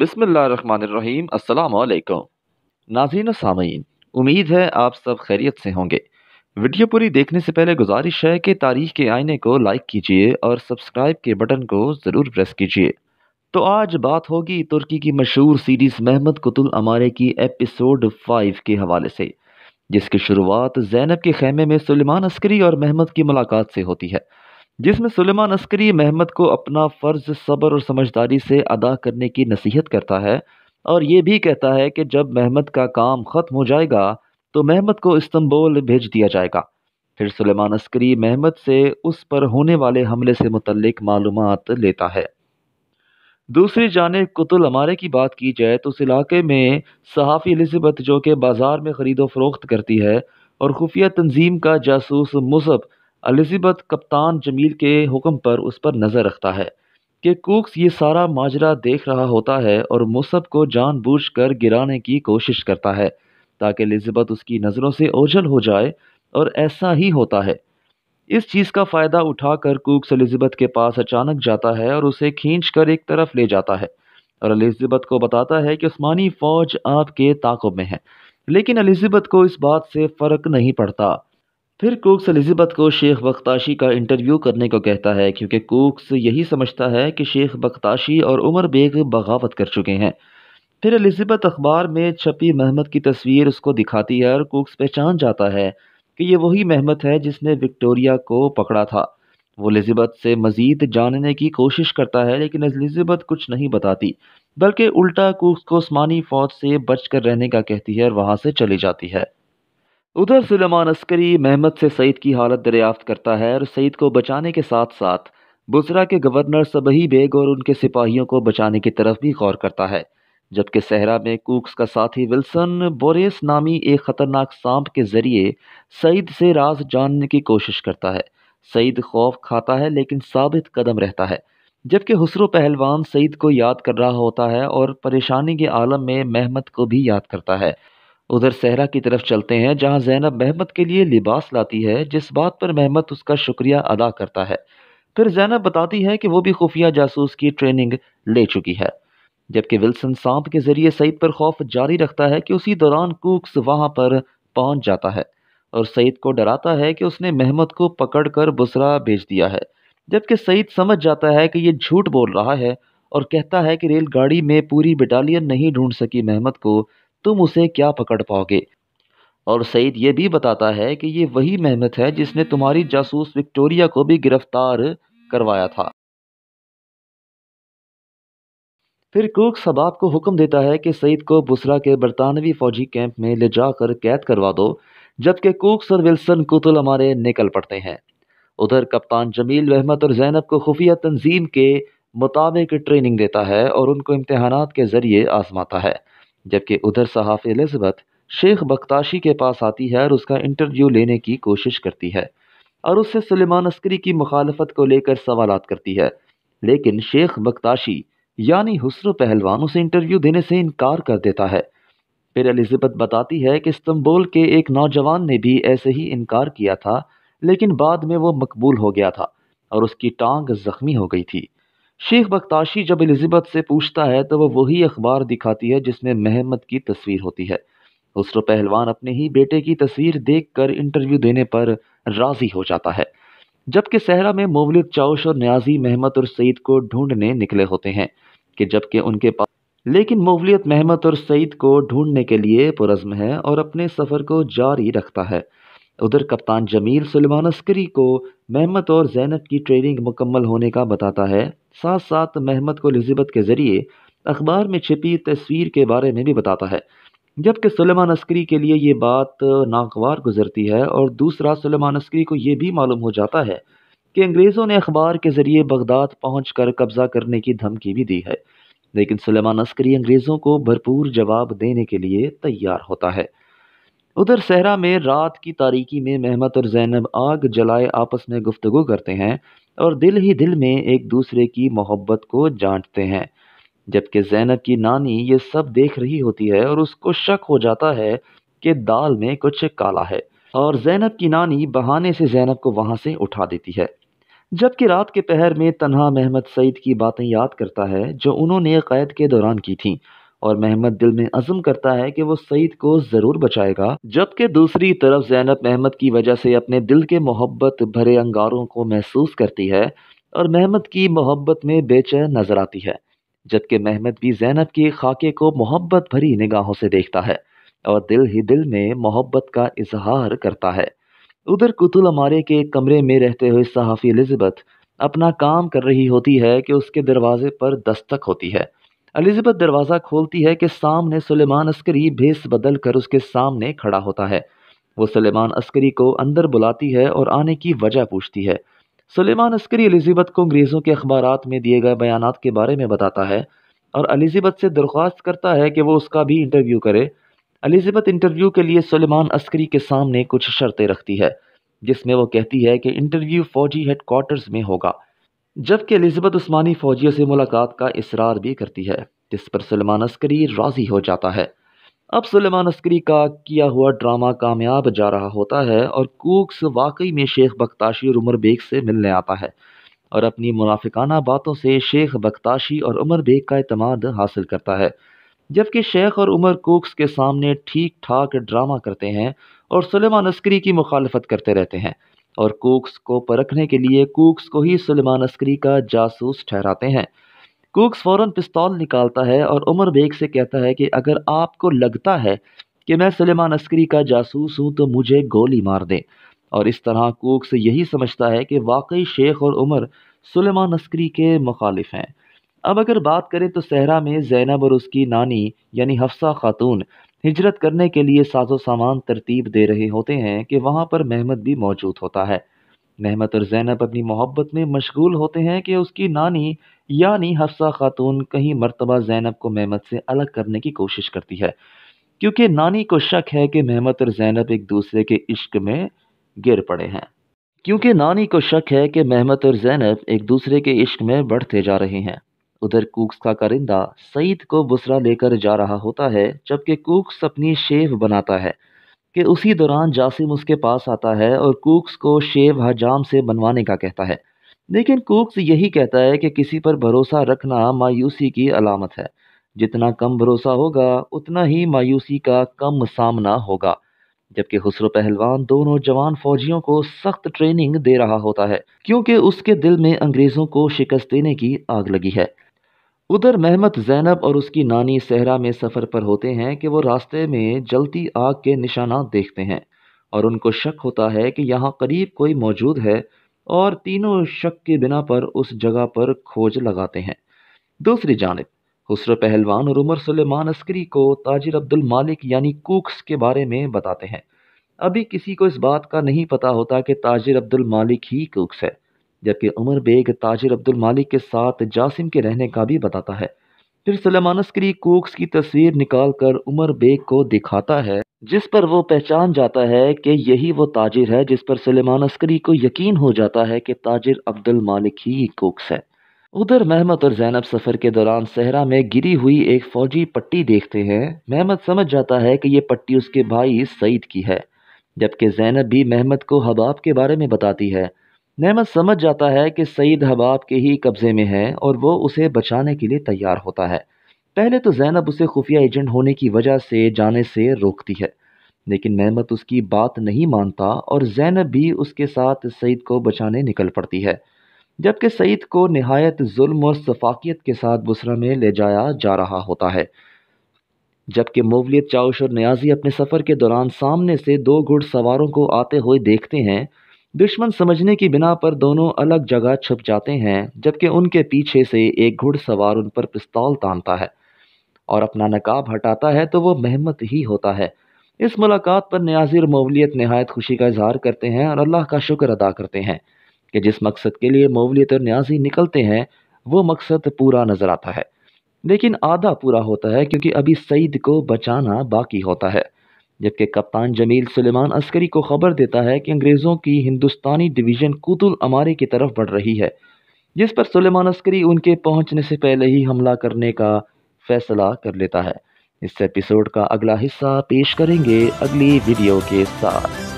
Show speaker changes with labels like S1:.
S1: बिसमीम् अल्लाम नाजीन सामीन उम्मीद है आप सब खैरियत से होंगे वीडियो पूरी देखने से पहले गुजारिश है कि तारीख के आईने को लाइक कीजिए और सब्सक्राइब के बटन को ज़रूर प्रेस कीजिए तो आज बात होगी तुर्की की मशहूर सीरीज़ महमद कुतुल अमारे की एपिसोड फाइव के हवाले से जिसकी शुरुआत जैनब के खेमे में सुलेमान अस्करी और महमद की मुलाकात से होती है जिसमें सुलेमान अस्करी महमद को अपना फ़र्ज़ सब्र और समझदारी से अदा करने की नसीहत करता है और ये भी कहता है कि जब महमद का काम ख़त्म हो जाएगा तो महमद को इस्तंबोल भेज दिया जाएगा फिर सुलेमान अस्करी महमद से उस पर होने वाले हमले से मुतलक मालूम लेता है दूसरी जानब कुतुल अमारे की बात की जाए तो उस इलाके में सहाफ़ी एलिजबत जो कि बाज़ार में ख़रीदो फरोख्त करती है और खुफिया तंजीम का जासूस मुसब अलिजबथ कप्तान जमील के हुक्म पर उस पर नज़र रखता है कि कोक्स ये सारा माजरा देख रहा होता है और मुसब को जानबूझकर गिराने की कोशिश करता है ताकि एलिज़बत उसकी नज़रों से ओझल हो जाए और ऐसा ही होता है इस चीज़ का फ़ायदा उठाकर कोक्स एलिज़बत के पास अचानक जाता है और उसे खींच कर एक तरफ ले जाता है और एलिज़बत को बताता है कि उस्मानी फ़ौज आपके ताक़ब में है लेकिन एलिज़बत को इस बात से फ़र्क नहीं पड़ता फिर कोक्स एलिजबथ को शेख बख्ताशी का इंटरव्यू करने को कहता है क्योंकि कोक्स यही समझता है कि शेख बख्ताशी और उमर बेग बगावत कर चुके हैं फिर एलिजबथ अखबार में छपी महमद की तस्वीर उसको दिखाती है और कुक्स पहचान जाता है कि ये वही महमद है जिसने विक्टोरिया को पकड़ा था वो एलिजबथ से मज़ीद जानने की कोशिश करता है लेकिन एलिजबथ कुछ नहीं बताती बल्कि उल्टा कुक्स को उस्मानी फ़ौज से बच कर रहने का कहती है और वहाँ से चली जाती है उधर सुलेमान अस्करी महमद से सईद की हालत दरियाफ्त करता है और सईद को बचाने के साथ साथ बुसरा के गवर्नर सबही बेग और उनके सिपाहियों को बचाने की तरफ भी गौर करता है जबकि सहरा में कूक्स का साथी विल्सन बोरेस नामी एक ख़तरनाक सांप के ज़रिए सईद से राज जानने की कोशिश करता है सईद खौफ खाता है लेकिन साबित कदम रहता है जबकि हसरो पहलवान सईद को याद कर रहा होता है और परेशानी के आलम में महमद को भी याद करता है उधर सहरा की तरफ चलते हैं जहां जैनब महमद के लिए लिबास लाती है जिस बात पर महमद उसका शुक्रिया अदा करता है फिर जैनब बताती है कि वो भी खुफिया जासूस की ट्रेनिंग ले चुकी है जबकि विल्सन सांप के जरिए सईद पर खौफ जारी रखता है कि उसी दौरान कूक्स वहां पर पहुंच जाता है और सईद को डराता है कि उसने महमद को पकड़कर बुसरा भेज दिया है जबकि सईद समझ जाता है कि ये झूठ बोल रहा है और कहता है कि रेलगाड़ी में पूरी बटालियन नहीं ढूंढ सकी महमद को तुम उसे क्या पकड़ पाओगे और सईद ये भी बताता है कि ये वही मेहनत है जिसने तुम्हारी जासूस विक्टोरिया को भी गिरफ्तार करवाया था फिर कुक सबाब को हुक्म देता है कि सईद को बुसरा के बरतानवी फौजी कैंप में ले जाकर कैद करवा दो जबकि कुक सर विल्सन कुतुल हमारे निकल पड़ते हैं उधर कप्तान जमील रहमत और जैनब को खुफिया तंजीम के मुताबिक ट्रेनिंग देता है और उनको इम्तहान के ज़रिए आजमाता है जबकि उधर सहाफ एलिजबथ शेख बख्ताशी के पास आती है और उसका इंटरव्यू लेने की कोशिश करती है और उससे सलेमान अस्करी की मुखालफत को लेकर सवाल करती है लेकिन शेख बख्ताशी यानी हसर पहलवान उसे इंटरव्यू देने से इनकार कर देता है फिर एलिजबथ बताती है कि इस्तंबुल के एक नौजवान ने भी ऐसे ही इनकार किया था लेकिन बाद में वो मकबूल हो गया था और उसकी टांग ज़ख्मी हो गई थी शेख बख्ताशी जब एलिजबथ से पूछता है तो वह वही अखबार दिखाती है जिसमें महमद की तस्वीर होती है खुसरो पहलवान अपने ही बेटे की तस्वीर देखकर इंटरव्यू देने पर राज़ी हो जाता है जबकि सहरा में मोवलिद चाउश और न्याजी महमद और सईद को ढूंढने निकले होते हैं कि जबकि उनके पास लेकिन मोवलियत महमद और सईद को ढूंढने के लिए पुरज़म है और अपने सफ़र को जारी रखता है उधर कप्तान जमील सलमान अस्करी को महमद और जैनब की ट्रेनिंग मुकम्मल होने का बताता है साथ साथ महमद को एलिजबथ के ज़रिए अखबार में छिपी तस्वीर के बारे में भी बताता है जबकि सलेमान अस्करी के लिए ये बात नागवार गुजरती है और दूसरा सलेमान अस्करी को यह भी मालूम हो जाता है कि अंग्रेज़ों ने अखबार के ज़रिए बगदाद पहुँच कर कब्ज़ा करने की धमकी भी दी है लेकिन सलेमान अस्करी अंग्रेज़ों को भरपूर जवाब देने के लिए तैयार होता है उधर सहरा में रात की तारीकी में मेहमत और जैनब आग जलाए आपस में गुफ्तु करते हैं और दिल ही दिल में एक दूसरे की मोहब्बत को जांचते हैं जबकि जैनब की नानी ये सब देख रही होती है और उसको शक हो जाता है कि दाल में कुछ काला है और जैनब की नानी बहाने से जैनब को वहाँ से उठा देती है जबकि रात के पहर में तनहा महमद सईद की बातें याद करता है जो उन्होंने कैद के दौरान की थीं और मेहमद दिल में अजम करता है कि वो सईद को जरूर बचाएगा जबकि दूसरी तरफ जैनब मेहमद की वजह से अपने दिल के मोहब्बत भरे अंगारों को महसूस करती है और मेहमद की मोहब्बत में बेचैन नजर आती है जबकि मेहमद भी जैनब के खाके को मोहब्बत भरी निगाहों से देखता है और दिल ही दिल में मोहब्बत का इजहार करता है उधर कुतुल अमारे के कमरे में रहते हुए सहाफ़ी एलिजबथ अपना काम कर रही होती है कि उसके दरवाजे पर दस्तक होती है अलिजबथ दरवाज़ा खोलती है कि सामने सुलेमान अस्करी भेस बदल कर उसके सामने खड़ा होता है वो सुलेमान अस्करी को अंदर बुलाती है और आने की वजह पूछती है सुलेमान अस्करी अलिजबथ को अंग्रेज़ों के अखबार में दिए गए बयान के बारे में बताता है और अलिजबथ से दरख्वास्त करता है कि वह उसका भी इंटरव्यू करे अलिजबथ इंटरव्यू के लिए सुलेमान अस्करी के सामने कुछ शर्तें रखती है जिसमें वो कहती है कि इंटरव्यू फ़ौजी हेडकोार्टर्स में होगा जबकि एलिजबेथ उस्मानी फौजियों से मुलाकात का इसरार भी करती है जिस पर सलमान अस्करी राज़ी हो जाता है अब सलमान अस्करी का किया हुआ ड्रामा कामयाब जा रहा होता है और कूक्स वाकई में शेख बख्ताशी और उमर बेग से मिलने आता है और अपनी मुनाफिकाना बातों से शेख बख्ताशी और उमर बेग का अतमाद हासिल करता है जबकि शेख और उमर कूक्स के सामने ठीक ठाक ड्रामा करते हैं और सलेमान अस्करी की मुखालफत करते रहते हैं और कुक्स को परखने के लिए कुक्स को ही सलमान अस्करी का जासूस ठहराते हैं कुक्स फ़ौर पिस्तौल निकालता है और उमर बेग से कहता है कि अगर आपको लगता है कि मैं सलेमान अस्करी का जासूस हूँ तो मुझे गोली मार दें और इस तरह कुक्स यही समझता है कि वाकई शेख और उमर सलेमान अस्करी के मुखालिफ हैं अब अगर बात करें तो सहरा में जैनब और उसकी नानी यानी हफ्सा खातून हिजरत करने के लिए साजो सामान तरतीब दे रहे होते हैं कि वहाँ पर महमद भी मौजूद होता है महमद और जैनब अपनी मोहब्बत में मशगूल होते हैं कि उसकी नानी यानी हफ्सा खातून कहीं मरतबा जैनब को महमद से अलग करने की कोशिश करती है क्योंकि नानी को शक है कि महमद और जैनब एक दूसरे के इश्क में गिर पड़े हैं क्योंकि नानी को शक है कि महमद और जैनब एक दूसरे के इश्क में बढ़ते जा रहे हैं उधर कूक्स का कारिंदा सईद को बुसरा लेकर जा रहा होता है जबकि कूक्स अपनी शेव बनाता है कि उसी दौरान जासिम उसके पास आता है और कूक्स को शेव हजाम से बनवाने का कहता है लेकिन कूक्स यही कहता है कि किसी पर भरोसा रखना मायूसी की अलामत है जितना कम भरोसा होगा उतना ही मायूसी का कम सामना होगा जबकि हसरो पहलवान दोनों जवान फौजियों को सख्त ट्रेनिंग दे रहा होता है क्योंकि उसके दिल में अंग्रेज़ों को शिकस्त देने की आग लगी है उधर मेहमत जैनब और उसकी नानी सहरा में सफ़र पर होते हैं कि वो रास्ते में जलती आग के निशाना देखते हैं और उनको शक होता है कि यहाँ करीब कोई मौजूद है और तीनों शक के बिना पर उस जगह पर खोज लगाते हैं दूसरी जानब हसर पहलवान और उमर सलेमान अस्करी को ताजिर अब्दुल मालिक यानी कुक्स के बारे में बताते हैं अभी किसी को इस बात का नहीं पता होता कि ताजिर अब्दुल मालिक ही कुक्स है जबकि उमर बेग ताजिर अब्दुल मालिक के साथ जासिम के रहने का भी बताता है फिर सलेमान अस्करी कोक्स की तस्वीर निकाल कर उमर बेग को दिखाता है जिस पर वो पहचान जाता है कि यही वो ताजिर है जिस पर सलेमान अस्करी को यकीन हो जाता है कि ताजिर अब्दुल मालिक ही कोक्स है उधर महमद और जैनब सफ़र के दौरान सहरा में गिरी हुई एक फ़ौजी पट्टी देखते हैं महमद समझ जाता है कि ये पट्टी उसके भाई सईद की है जबकि जैनब भी महमद को हबाब के बारे में बताती है नहमत समझ जाता है कि सईद हबाब के ही कब्ज़े में है और वो उसे बचाने के लिए तैयार होता है पहले तो जैनब उसे खुफिया एजेंट होने की वजह से जाने से रोकती है लेकिन नहमत उसकी बात नहीं मानता और जैनब भी उसके साथ सईद को बचाने निकल पड़ती है जबकि सईद को नहायत जुल्म और सफाकियत के साथ बुसरा में ले जाया जा रहा होता है जबकि मोवलियत चाउश और न्याजी अपने सफ़र के दौरान सामने से दो घुड़ सवारों को आते हुए देखते हैं दुश्मन समझने की बिना पर दोनों अलग जगह छुप जाते हैं जबकि उनके पीछे से एक घुड़सवार उन पर पिस्तौल तानता है और अपना नकाब हटाता है तो वो मेहमत ही होता है इस मुलाकात पर न्याजिर मौलियत नहायत खुशी का इजहार करते हैं और अल्लाह का शुक्र अदा करते हैं कि जिस मकसद के लिए मौलियत और न्याजी निकलते हैं वो मकसद पूरा नज़र आता है लेकिन आधा पूरा होता है क्योंकि अभी सईद को बचाना बाकी होता है जबकि कप्तान जमील सुलेमान अस्करी को खबर देता है कि अंग्रेज़ों की हिंदुस्तानी डिवीज़न कुतुल अमारे की तरफ बढ़ रही है जिस पर सुलेमान अस्करी उनके पहुंचने से पहले ही हमला करने का फैसला कर लेता है इस एपिसोड का अगला हिस्सा पेश करेंगे अगली वीडियो के साथ